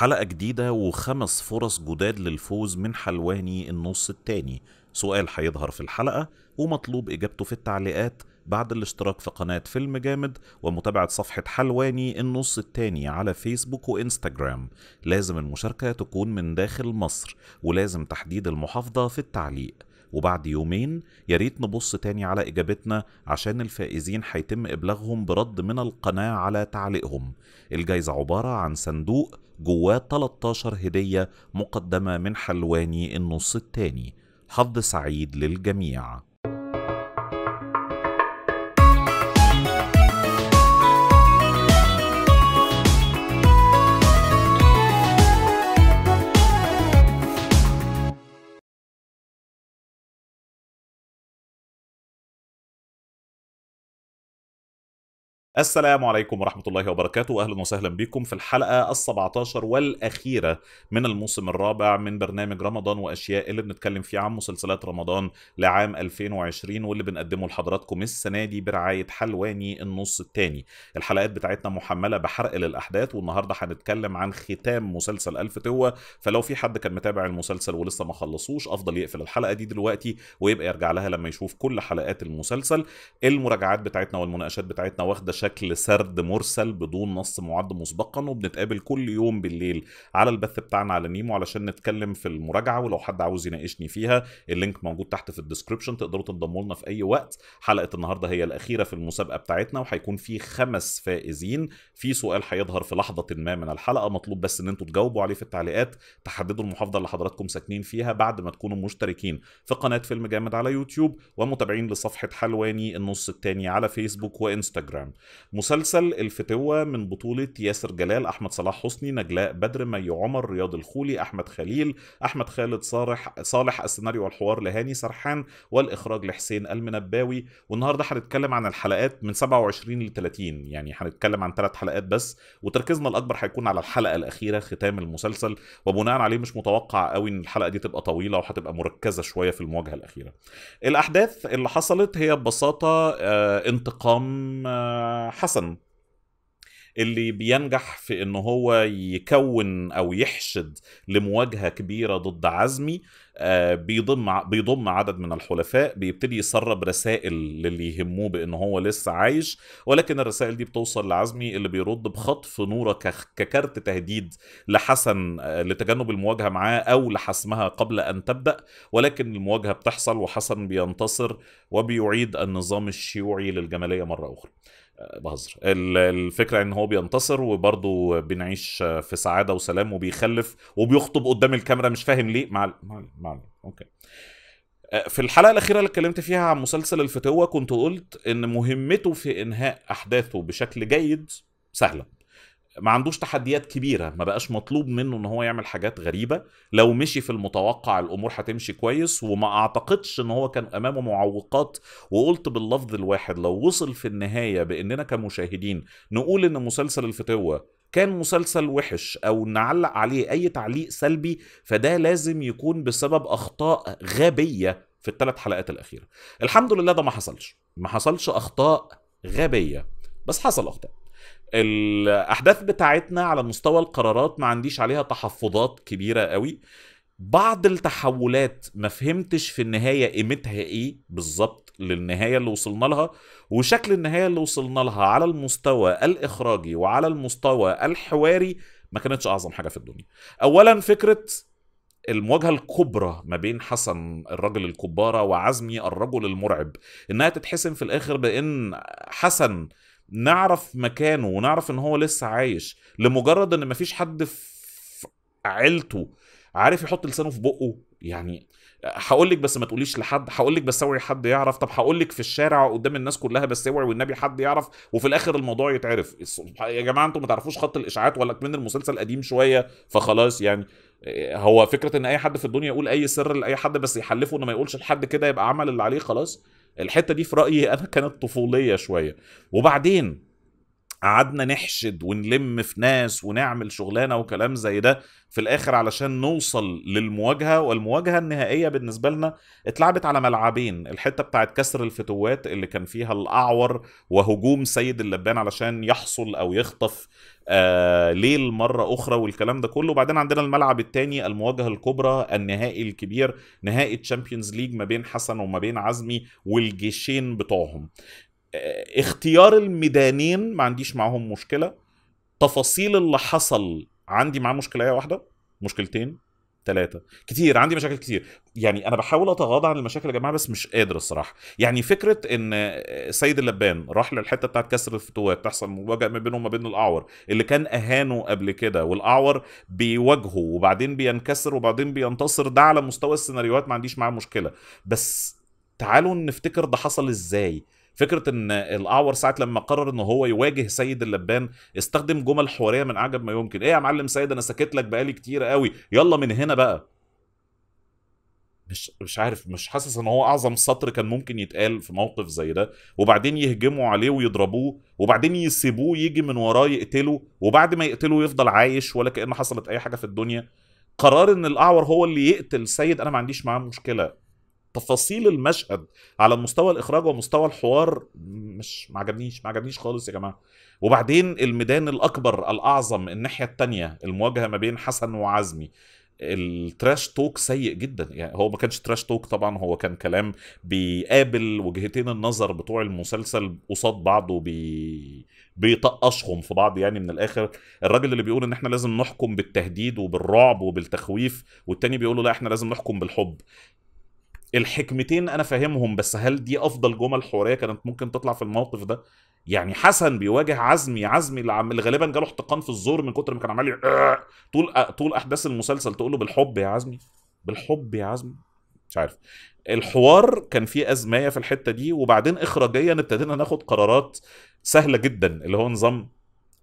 حلقة جديدة وخمس فرص جداد للفوز من حلواني النص التاني سؤال هيظهر في الحلقة ومطلوب إجابته في التعليقات بعد الاشتراك في قناة فيلم جامد ومتابعة صفحة حلواني النص التاني على فيسبوك وإنستجرام لازم المشاركة تكون من داخل مصر ولازم تحديد المحافظة في التعليق وبعد يومين ياريت نبص تاني على إجابتنا عشان الفائزين هيتم إبلاغهم برد من القناة على تعليقهم الجايزة عبارة عن صندوق جواه 13 هدية مقدمة من حلواني النص التاني حظ سعيد للجميع السلام عليكم ورحمة الله وبركاته أهلا وسهلا بكم في الحلقة عشر والأخيرة من الموسم الرابع من برنامج رمضان وأشياء اللي بنتكلم فيه عن مسلسلات رمضان لعام 2020 واللي بنقدمه لحضراتكم السنة دي برعاية حلواني النص الثاني الحلقات بتاعتنا محملة بحرق للأحداث والنهاردة هنتكلم عن ختام مسلسل ألف توة فلو في حد كان متابع المسلسل ولسه ما خلصوش أفضل يقفل الحلقة دي دلوقتي ويبقى يرجع لها لما يشوف كل حلقات المسلسل المراجعات بتاعتنا والمناقشات بتاعتنا واخدة شكل سرد مرسل بدون نص معد مسبقا وبنتقابل كل يوم بالليل على البث بتاعنا على نيمو علشان نتكلم في المراجعه ولو حد عاوز يناقشني فيها اللينك موجود تحت في الديسكربشن تقدروا تنضموا لنا في اي وقت حلقه النهارده هي الاخيره في المسابقه بتاعتنا وهيكون في خمس فائزين في سؤال هيظهر في لحظه ما من الحلقه مطلوب بس ان انتوا تجاوبوا عليه في التعليقات تحددوا المحافظه اللي حضراتكم ساكنين فيها بعد ما تكونوا مشتركين في قناه فيلم جامد على يوتيوب ومتابعين لصفحه حلواني النص الثاني على فيسبوك وانستجرام مسلسل الفتوة من بطولة ياسر جلال أحمد صلاح حسني نجلاء بدر مي عمر رياض الخولي أحمد خليل أحمد خالد صالح صالح السيناريو والحوار لهاني سرحان والإخراج لحسين المنباوي والنهاردة هنتكلم عن الحلقات من 27 ل 30 يعني هنتكلم عن ثلاث حلقات بس وتركيزنا الأكبر هيكون على الحلقة الأخيرة ختام المسلسل وبناء عليه مش متوقع قوي إن الحلقة دي تبقى طويلة وهتبقى مركزة شوية في المواجهة الأخيرة الأحداث اللي حصلت هي ببساطة آه، انتقام آه حسن اللي بينجح في ان هو يكون او يحشد لمواجهه كبيره ضد عزمي آه، بيضم بيضم عدد من الحلفاء بيبتدي يسرب رسائل للي يهموه بان هو لسه عايش ولكن الرسائل دي بتوصل لعزمي اللي بيرد بخطف نوره ككارت تهديد لحسن آه، لتجنب المواجهه معاه او لحسمها قبل ان تبدا ولكن المواجهه بتحصل وحسن بينتصر وبيعيد النظام الشيوعي للجماليه مره اخرى بهزر الفكره ان هو بينتصر وبرضه بنعيش في سعاده وسلام وبيخلف وبيخطب قدام الكاميرا مش فاهم ليه مع مع مع اوكي آه، في الحلقه الاخيره اللي اتكلمت فيها عن مسلسل الفتوه كنت قلت ان مهمته في انهاء احداثه بشكل جيد سهله ما عندوش تحديات كبيره ما بقاش مطلوب منه ان هو يعمل حاجات غريبه لو مشي في المتوقع الامور هتمشي كويس وما اعتقدش ان هو كان امامه معوقات وقلت باللفظ الواحد لو وصل في النهايه باننا كمشاهدين نقول ان مسلسل الفتوه كان مسلسل وحش او نعلق عليه اي تعليق سلبي فده لازم يكون بسبب اخطاء غبيه في الثلاث حلقات الاخيره الحمد لله ده ما حصلش ما حصلش اخطاء غبيه بس حصل اخطاء الاحداث بتاعتنا على مستوى القرارات ما عنديش عليها تحفظات كبيره قوي بعض التحولات ما فهمتش في النهايه قيمتها ايه بالظبط للنهايه اللي وصلنا لها وشكل النهايه اللي وصلنا لها على المستوى الاخراجي وعلى المستوى الحواري ما كانتش اعظم حاجه في الدنيا اولا فكره المواجهة الكبرى ما بين حسن الرجل الكبارة وعزمي الرجل المرعب انها تتحسم في الاخر بان حسن نعرف مكانه ونعرف ان هو لسه عايش لمجرد ان مفيش حد في عيلته عارف يحط لسانه في بقه يعني هقول لك بس ما تقوليش لحد هقول لك بس اوعي حد يعرف طب هقول لك في الشارع قدام الناس كلها بس اوعي والنبي حد يعرف وفي الاخر الموضوع يتعرف يا جماعه انتوا ما تعرفوش خط الاشاعات ولا من المسلسل قديم شويه فخلاص يعني آه، هو فكره ان اي حد في الدنيا يقول اي سر لاي حد بس يحلفه انه ما يقولش لحد كده يبقى عمل اللي عليه خلاص الحته دي في رايي انا كانت طفوليه شويه وبعدين قعدنا نحشد ونلم في ناس ونعمل شغلانه وكلام زي ده في الاخر علشان نوصل للمواجهه والمواجهه النهائيه بالنسبه لنا اتلعبت على ملعبين الحته بتاعت كسر الفتوات اللي كان فيها الاعور وهجوم سيد اللبان علشان يحصل او يخطف آه، ليل مره اخرى والكلام ده كله وبعدين عندنا الملعب الثاني المواجهه الكبرى النهائي الكبير نهائي تشامبيونز ليج ما بين حسن وما بين عزمي والجيشين بتوعهم آه، اختيار الميدانين ما عنديش معاهم مشكله تفاصيل اللي حصل عندي معاه مشكله واحده مشكلتين ثلاثة كتير عندي مشاكل كتير يعني انا بحاول اتغاضى عن المشاكل يا جماعه بس مش قادر الصراحه يعني فكره ان سيد اللبان راح للحته بتاعت كسر الفتوات تحصل مواجهه ما بينه وما بين الاعور اللي كان اهانه قبل كده والاعور بيواجهه وبعدين بينكسر وبعدين بينتصر ده على مستوى السيناريوهات ما عنديش معاه مشكله بس تعالوا نفتكر ده حصل ازاي فكره ان الاعور ساعه لما قرر ان هو يواجه سيد اللبان استخدم جمل حواريه من عجب ما يمكن ايه يا معلم سيد انا سكت لك بقالي كتير قوي يلا من هنا بقى مش مش عارف مش حاسس ان هو اعظم سطر كان ممكن يتقال في موقف زي ده وبعدين يهجموا عليه ويضربوه وبعدين يسيبوه يجي من وراه يقتله وبعد ما يقتله يفضل عايش ولا كأن حصلت اي حاجه في الدنيا قرار ان الاعور هو اللي يقتل سيد انا ما عنديش معاه مشكله تفاصيل المشهد على مستوى الاخراج ومستوى الحوار مش ما عجبنيش ما عجبنيش خالص يا جماعه وبعدين الميدان الاكبر الاعظم الناحيه الثانيه المواجهه ما بين حسن وعزمي التراش توك سيء جدا يعني هو ما كانش تراش توك طبعا هو كان كلام بيقابل وجهتين النظر بتوع المسلسل قصاد بعض وبي بيطقشهم في بعض يعني من الاخر الراجل اللي بيقول ان احنا لازم نحكم بالتهديد وبالرعب وبالتخويف والتاني بيقول له لا احنا لازم نحكم بالحب الحكمتين انا فاهمهم بس هل دي افضل جمل حواريه كانت ممكن تطلع في الموقف ده يعني حسن بيواجه عزمي عزمي اللي غالبا جاله احتقان في الزور من كتر ما كان عمال آه! طول طول احداث المسلسل تقول له بالحب يا عزمي بالحب يا عزمي مش عارف الحوار كان فيه ازمايه في الحته دي وبعدين اخراجيا ابتدينا ناخد قرارات سهله جدا اللي هو نظام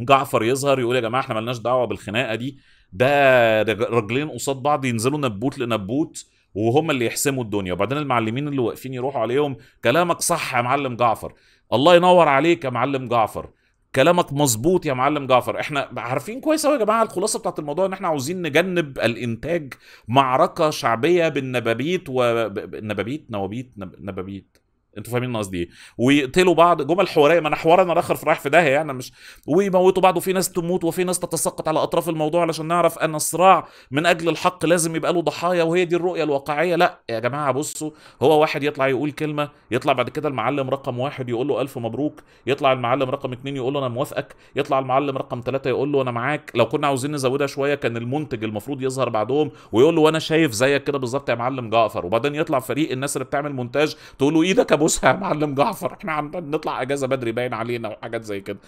جعفر يظهر يقول يا جماعه احنا مالناش دعوه بالخناقه دي ده رجلين قصاد بعض ينزلوا نبوت لنبوت وهم اللي يحسموا الدنيا وبعدين المعلمين اللي واقفين يروحوا عليهم كلامك صح يا معلم جعفر الله ينور عليك يا معلم جعفر كلامك مظبوط يا معلم جعفر احنا عارفين كويس قوي يا جماعه الخلاصه بتاعت الموضوع ان احنا عاوزين نجنب الانتاج معركه شعبيه بالنبابيت والنبابيت نوابيت نبابيت انتوا فاهمين قصدي ايه ويقتلوا بعض جمل حواريه ما انا حوارنا الاخر رايح في داهيه يعني مش ويموتوا بعض وفي ناس تموت وفي ناس تتساقط على اطراف الموضوع علشان نعرف ان الصراع من اجل الحق لازم يبقى له ضحايا وهي دي الرؤيه الواقعيه لا يا جماعه بصوا هو واحد يطلع يقول كلمه يطلع بعد كده المعلم رقم واحد يقول له الف مبروك يطلع المعلم رقم اتنين يقول له انا موافقك يطلع المعلم رقم ثلاثه يقول له انا معاك لو كنا عاوزين نزودها شويه كان المنتج المفروض يظهر بعدهم ويقول له وانا شايف زيك كده بالظبط يا معلم جعفر وبعدين يطلع فريق الناس اللي بتعمل مونتاج تقول له ايدك بوسها يا معلم جعفر احنا بنطلع اجازه بدري باين علينا وحاجات زي كده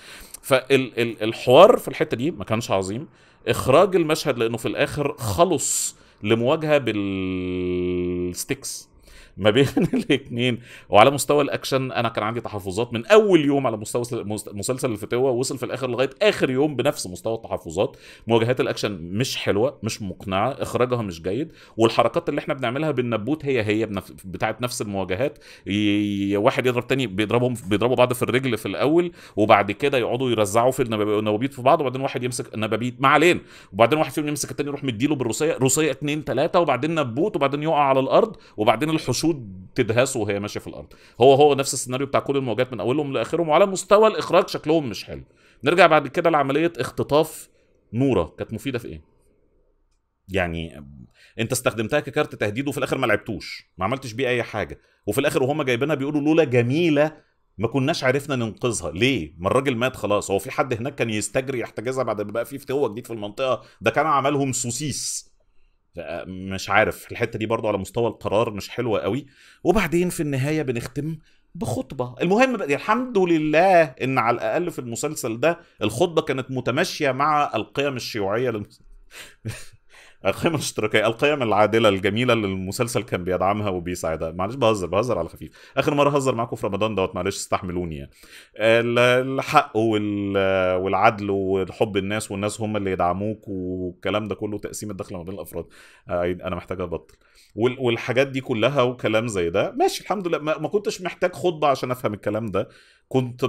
فالحوار في الحته دي ما كانش عظيم اخراج المشهد لانه في الاخر خلص لمواجهه بالستكس ما بين الاثنين وعلى مستوى الاكشن انا كان عندي تحفظات من اول يوم على مستوى مسلسل الفتوه وصل في الاخر لغايه اخر يوم بنفس مستوى التحفظات مواجهات الاكشن مش حلوه مش مقنعه اخراجها مش جيد والحركات اللي احنا بنعملها بالنبوت هي هي بتاعت نفس المواجهات واحد يضرب تاني بيضربهم بيضربوا بعض في الرجل في الاول وبعد كده يقعدوا يرزعوا في النبابيت في بعض وبعدين واحد يمسك نبابيت ما علينا وبعدين واحد فيهم يمسك التاني يروح مديله بالروسيه روسيه اتنين تلاته وبعدين نبوت وبعدين يقع على الارض وبعدين الحشود الاسود تدهسه وهي ماشيه في الارض هو هو نفس السيناريو بتاع كل المواجهات من اولهم لاخرهم وعلى مستوى الاخراج شكلهم مش حلو نرجع بعد كده لعمليه اختطاف نوره كانت مفيده في ايه يعني انت استخدمتها ككارت تهديد وفي الاخر ما لعبتوش ما عملتش بيه اي حاجه وفي الاخر وهم جايبينها بيقولوا لولا جميله ما كناش عرفنا ننقذها ليه ما الراجل مات خلاص هو في حد هناك كان يستجري يحتجزها بعد ما بقى في فتوه جديد في المنطقه ده كان عملهم سوسيس مش عارف الحته دي برضو على مستوى القرار مش حلوه قوي وبعدين في النهايه بنختم بخطبه المهم الحمد لله ان على الاقل في المسلسل ده الخطبه كانت متماشيه مع القيم الشيوعيه للمسلسل القيم الاشتراكيه القيم العادله الجميله اللي المسلسل كان بيدعمها وبيساعدها معلش بهزر بهزر على خفيف اخر مره هزر معاكم في رمضان دوت معلش استحملوني يعني الحق والعدل وحب الناس والناس هم اللي يدعموك والكلام ده كله تقسيم الدخل ما بين الافراد انا محتاج ابطل والحاجات دي كلها وكلام زي ده ماشي الحمد لله ما كنتش محتاج خطبه عشان افهم الكلام ده كنت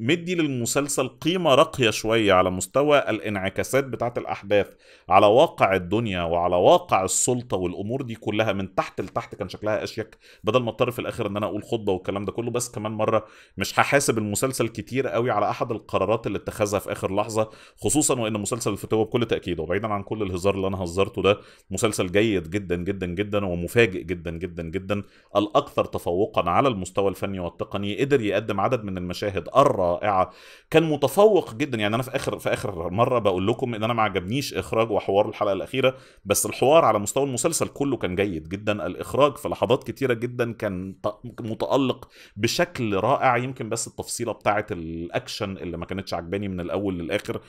مدي للمسلسل قيمه راقيه شويه على مستوى الانعكاسات بتاعه الاحداث على واقع الدنيا الدنيا وعلى واقع السلطه والامور دي كلها من تحت لتحت كان شكلها اشيك بدل ما اضطر في الاخر ان انا اقول خطبه والكلام ده كله بس كمان مره مش هحاسب المسلسل كتير قوي على احد القرارات اللي اتخذها في اخر لحظه خصوصا وان مسلسل الفتوه بكل تاكيد وبعيدا عن كل الهزار اللي انا هزرته ده مسلسل جيد جدا جدا جدا ومفاجئ جدا جدا جدا الاكثر تفوقا على المستوى الفني والتقني قدر يقدم عدد من المشاهد الرائعه كان متفوق جدا يعني انا في اخر في اخر مره بقول لكم ان انا ما عجبنيش اخراج وحوار الحلقه الاخيره بس الحوار على مستوى المسلسل كله كان جيد جدا الاخراج في لحظات كتيره جدا كان متالق بشكل رائع يمكن بس التفصيله بتاعه الاكشن اللي ما كانتش عجباني من الاول للاخر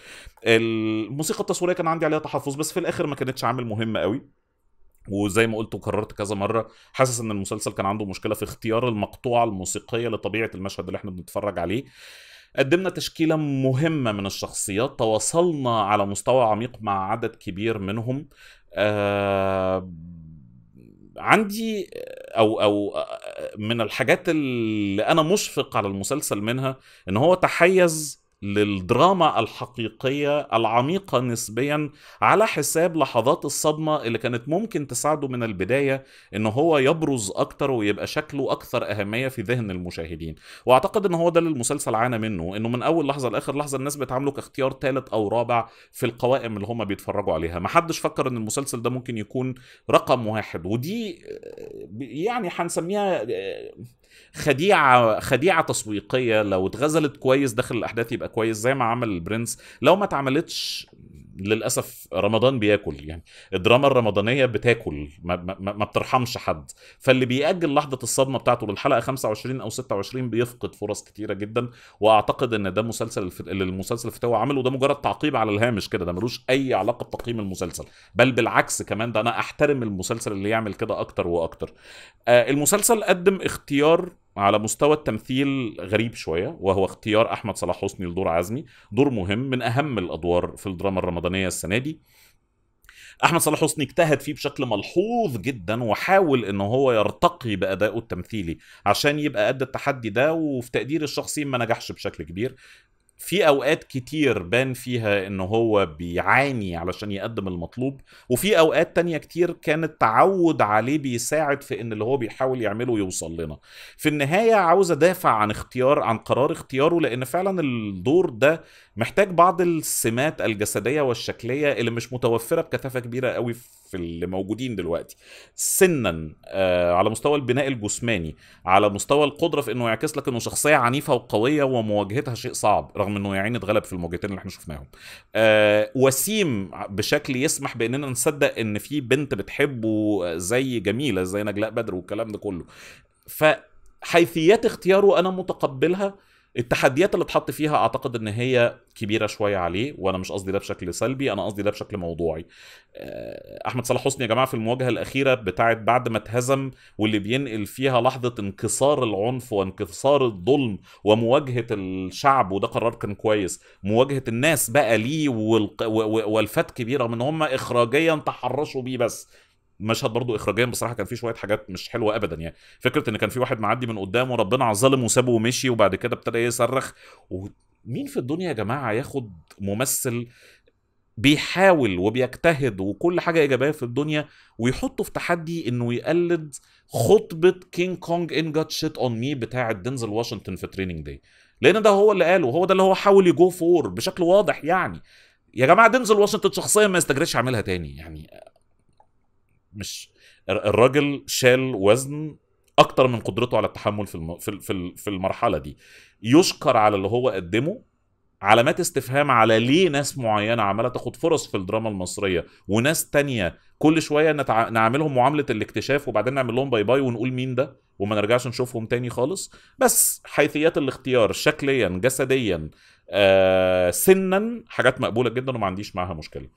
الموسيقى التصويريه كان عندي عليها تحفظ بس في الاخر ما كانتش عامل مهم قوي وزي ما قلت وكررت كذا مره حاسس ان المسلسل كان عنده مشكله في اختيار المقطوعه الموسيقيه لطبيعه المشهد اللي احنا بنتفرج عليه قدمنا تشكيلة مهمة من الشخصيات تواصلنا على مستوى عميق مع عدد كبير منهم آه عندي آه، او او آه، من الحاجات اللي انا مشفق على المسلسل منها ان هو تحيز للدراما الحقيقيه العميقه نسبيا على حساب لحظات الصدمه اللي كانت ممكن تساعده من البدايه ان هو يبرز اكتر ويبقى شكله اكثر اهميه في ذهن المشاهدين واعتقد ان هو ده اللي المسلسل عانى منه انه من اول لحظه لاخر لحظه الناس بتعامله كاختيار ثالث او رابع في القوائم اللي هم بيتفرجوا عليها محدش فكر ان المسلسل ده ممكن يكون رقم واحد ودي يعني هنسميها خديعه خديعه تسويقيه لو اتغزلت كويس داخل الاحداث يبقى كويس زي ما عمل البرنس لو ما اتعملتش للاسف رمضان بياكل يعني الدراما الرمضانيه بتاكل ما, ما, ما بترحمش حد فاللي بيأجل لحظه الصدمه بتاعته للحلقه 25 او 26 بيفقد فرص كتيره جدا واعتقد ان ده مسلسل اللي المسلسل الفتاوي عمله ده مجرد تعقيب على الهامش كده ده ملوش اي علاقه بتقييم المسلسل بل بالعكس كمان ده انا احترم المسلسل اللي يعمل كده اكتر واكتر آه المسلسل قدم اختيار على مستوى التمثيل غريب شويه وهو اختيار احمد صلاح حسني لدور عزمي دور مهم من اهم الادوار في الدراما الرمضانيه السنه دي احمد صلاح حسني اجتهد فيه بشكل ملحوظ جدا وحاول ان هو يرتقي بادائه التمثيلي عشان يبقى قد التحدي ده وفي تقديري الشخصي ما نجحش بشكل كبير في اوقات كتير بان فيها ان هو بيعاني علشان يقدم المطلوب وفي اوقات تانية كتير كان التعود عليه بيساعد في ان اللي هو بيحاول يعمله يوصل لنا في النهاية عاوز ادافع عن اختيار عن قرار اختياره لان فعلا الدور ده محتاج بعض السمات الجسدية والشكلية اللي مش متوفرة بكثافة كبيرة قوي في اللي موجودين دلوقتي سنا آه على مستوى البناء الجسماني على مستوى القدرة في انه يعكس لك انه شخصية عنيفة وقوية ومواجهتها شيء صعب رغم انه يا عيني اتغلب في المواجهتين اللي احنا شفناهم آه وسيم بشكل يسمح باننا نصدق ان في بنت بتحبه زي جميله زي نجلاء بدر والكلام ده كله فحيثيات اختياره انا متقبلها التحديات اللي اتحط فيها اعتقد ان هي كبيره شويه عليه وانا مش قصدي ده بشكل سلبي انا قصدي ده بشكل موضوعي آه، احمد صلاح حسني يا جماعه في المواجهه الاخيره بتاعه بعد ما اتهزم واللي بينقل فيها لحظه انكسار العنف وانكسار الظلم ومواجهه الشعب وده قرار كان كويس مواجهه الناس بقى ليه والفات كبيره من هم اخراجيا تحرشوا بيه بس مشهد برضو اخراجيا بصراحه كان فيه شويه حاجات مش حلوه ابدا يعني فكره ان كان في واحد معدي من قدامه وربنا ظلم وسابه ومشي وبعد كده ابتدى يصرخ ومين في الدنيا يا جماعه ياخد ممثل بيحاول وبيجتهد وكل حاجه ايجابيه في الدنيا ويحطه في تحدي انه يقلد خطبه كينج كونج ان جات شيت اون مي بتاعه دينزل واشنطن في تريننج داي لان ده هو اللي قاله هو ده اللي هو حاول يجو فور بشكل واضح يعني يا جماعه دينزل واشنطن شخصيا ما يستجريش يعملها تاني يعني مش الراجل شال وزن اكتر من قدرته على التحمل في الم... في في المرحله دي يشكر على اللي هو قدمه علامات استفهام على ليه ناس معينه عماله تاخد فرص في الدراما المصريه وناس تانية كل شويه نتع... نعملهم معامله الاكتشاف وبعدين نعمل لهم باي باي ونقول مين ده وما نرجعش نشوفهم تاني خالص بس حيثيات الاختيار شكليا جسديا آه سنا حاجات مقبوله جدا وما عنديش معاها مشكله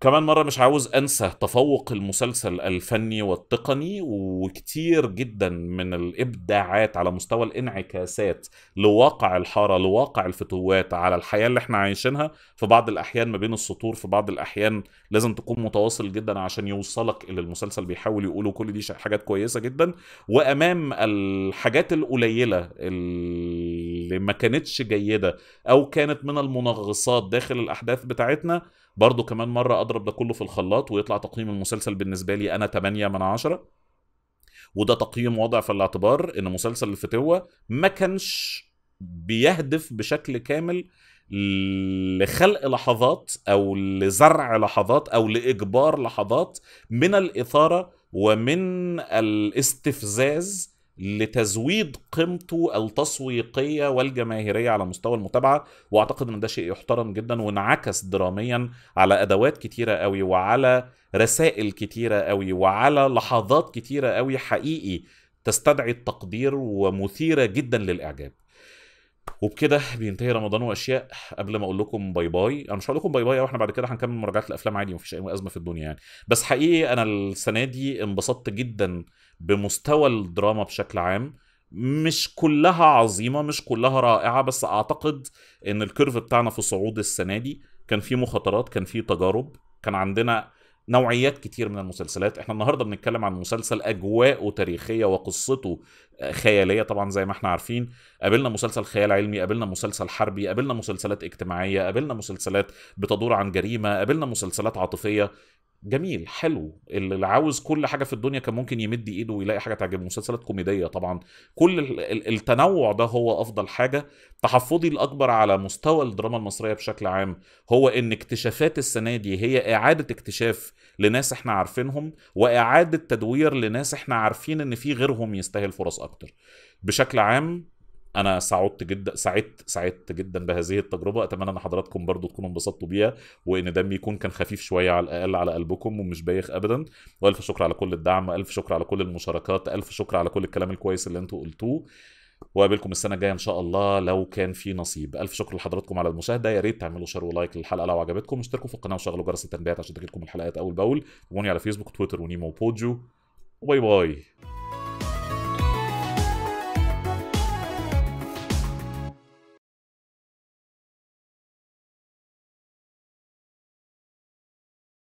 كمان مرة مش عاوز أنسى تفوق المسلسل الفني والتقني وكتير جدا من الإبداعات على مستوى الإنعكاسات لواقع الحارة لواقع الفتوات على الحياة اللي احنا عايشينها في بعض الأحيان ما بين السطور في بعض الأحيان لازم تكون متواصل جدا عشان يوصلك اللي المسلسل بيحاول يقوله كل دي حاجات كويسة جدا وأمام الحاجات القليلة اللي ما كانتش جيدة أو كانت من المنغصات داخل الأحداث بتاعتنا برضه كمان مره اضرب ده كله في الخلاط ويطلع تقييم المسلسل بالنسبه لي انا 8 من 10 وده تقييم واضع في الاعتبار ان مسلسل الفتوه ما كانش بيهدف بشكل كامل لخلق لحظات او لزرع لحظات او لاجبار لحظات من الاثاره ومن الاستفزاز لتزويد قيمته التسويقيه والجماهيريه على مستوى المتابعه واعتقد ان ده شيء يحترم جدا وانعكس دراميا على ادوات كتيره قوي وعلى رسائل كتيره قوي وعلى لحظات كتيره قوي حقيقي تستدعي التقدير ومثيره جدا للاعجاب وبكده بينتهي رمضان واشياء قبل ما اقول لكم باي باي انا مش هقول لكم باي باي واحنا احنا بعد كده هنكمل مراجعات الافلام عادي مفيش اي ازمه في الدنيا يعني بس حقيقي انا السنه دي انبسطت جدا بمستوى الدراما بشكل عام مش كلها عظيمه مش كلها رائعه بس اعتقد ان الكيرف بتاعنا في صعود السنه دي كان فيه مخاطرات كان فيه تجارب كان عندنا نوعيات كتير من المسلسلات احنا النهارده بنتكلم عن مسلسل اجواءه تاريخيه وقصته آه، خياليه طبعا زي ما احنا عارفين قابلنا مسلسل خيال علمي قابلنا مسلسل حربي قابلنا مسلسلات اجتماعيه قابلنا مسلسلات بتدور عن جريمه قابلنا مسلسلات عاطفيه جميل حلو اللي عاوز كل حاجه في الدنيا كان ممكن يمد ايده ويلاقي حاجه تعجبه مسلسلات كوميديه طبعا كل التنوع ده هو افضل حاجه تحفظي الاكبر على مستوى الدراما المصريه بشكل عام هو ان اكتشافات السنه دي هي اعاده اكتشاف لناس احنا عارفينهم واعاده تدوير لناس احنا عارفين ان في غيرهم يستاهل فرص اكتر بشكل عام انا سعدت جدا سعدت سعدت جدا بهذه التجربه اتمنى ان حضراتكم برضو تكونوا انبسطتوا بيها وان دمي يكون كان خفيف شويه على الاقل على قلبكم ومش بايخ ابدا والف شكر على كل الدعم الف شكر على كل المشاركات الف شكر على كل الكلام الكويس اللي انتوا قلتوه وقابلكم السنه الجايه ان شاء الله لو كان في نصيب الف شكر لحضراتكم على المشاهده يا ريت تعملوا شير ولايك للحلقه لو عجبتكم اشتركوا في القناه وشغلوا جرس التنبيهات عشان تجيلكم الحلقات اول باول تابعوني على فيسبوك وتويتر ونيمو وبوجو باي باي